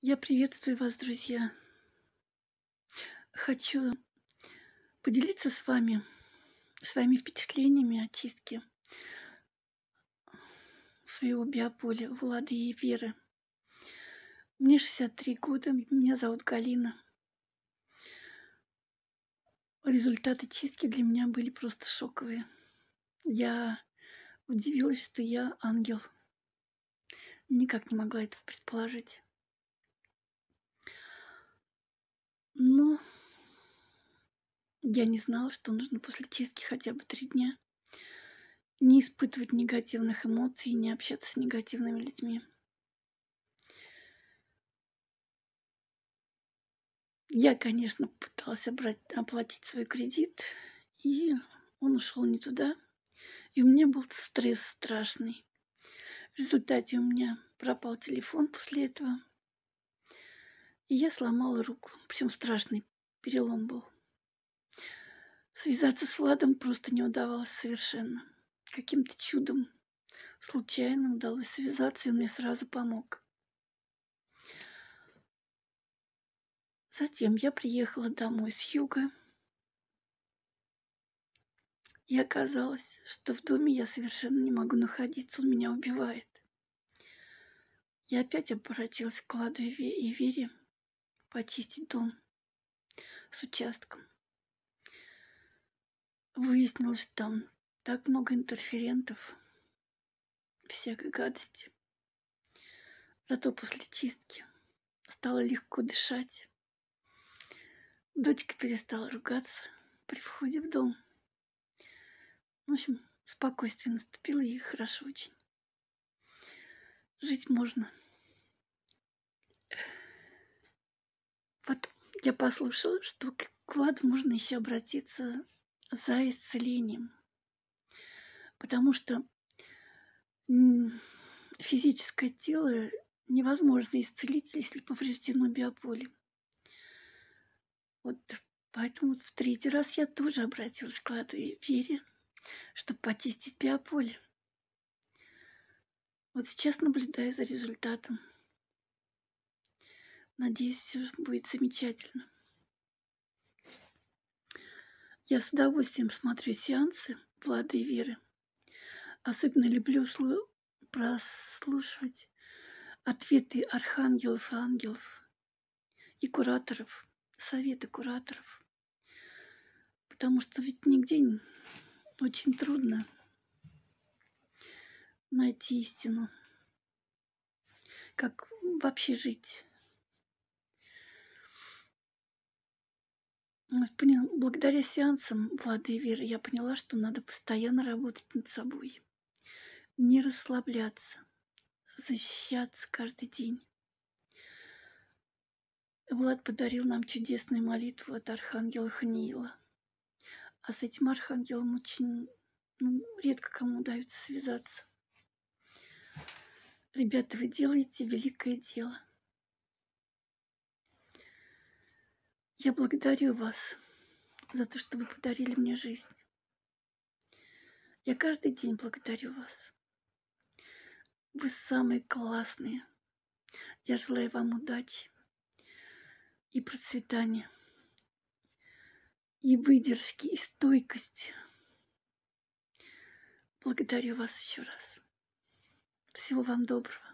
Я приветствую вас, друзья. Хочу поделиться с вами своими впечатлениями о чистке своего биополя Влады и Веры. Мне 63 года, меня зовут Галина. Результаты чистки для меня были просто шоковые. Я удивилась, что я ангел. Никак не могла этого предположить. Но я не знала, что нужно после чистки хотя бы три дня не испытывать негативных эмоций и не общаться с негативными людьми. Я, конечно, пыталась обрать, оплатить свой кредит, и он ушел не туда. И у меня был стресс страшный. В результате у меня пропал телефон после этого. И я сломала руку, причем страшный перелом был. Связаться с Владом просто не удавалось совершенно. Каким-то чудом, случайно удалось связаться, и он мне сразу помог. Затем я приехала домой с юга. И оказалось, что в доме я совершенно не могу находиться, он меня убивает. Я опять обратилась к Ладу и Вере, почистить дом с участком. Выяснилось, что там так много интерферентов, всякой гадости. Зато после чистки стало легко дышать. Дочка перестала ругаться при входе в дом. В общем, спокойствие наступило и хорошо очень. Жить можно. Вот я послушала, что к Владу можно еще обратиться за исцелением, потому что физическое тело невозможно исцелить, если повреждено биополе. Вот поэтому в третий раз я тоже обратилась к Ладу и Вере, чтобы почистить биополе. Вот сейчас наблюдаю за результатом. Надеюсь, все будет замечательно. Я с удовольствием смотрю сеансы Влады и Веры. Особенно люблю прослушивать ответы архангелов и ангелов и кураторов, советы кураторов. Потому что ведь нигде очень трудно найти истину, как вообще жить Ну, благодаря сеансам Влады и Веры я поняла, что надо постоянно работать над собой. Не расслабляться, защищаться каждый день. Влад подарил нам чудесную молитву от Архангела Ханиила. А с этим Архангелом очень ну, редко кому удается связаться. Ребята, вы делаете великое дело. Я благодарю вас за то, что вы подарили мне жизнь. Я каждый день благодарю вас. Вы самые классные. Я желаю вам удачи и процветания, и выдержки, и стойкости. Благодарю вас еще раз. Всего вам доброго.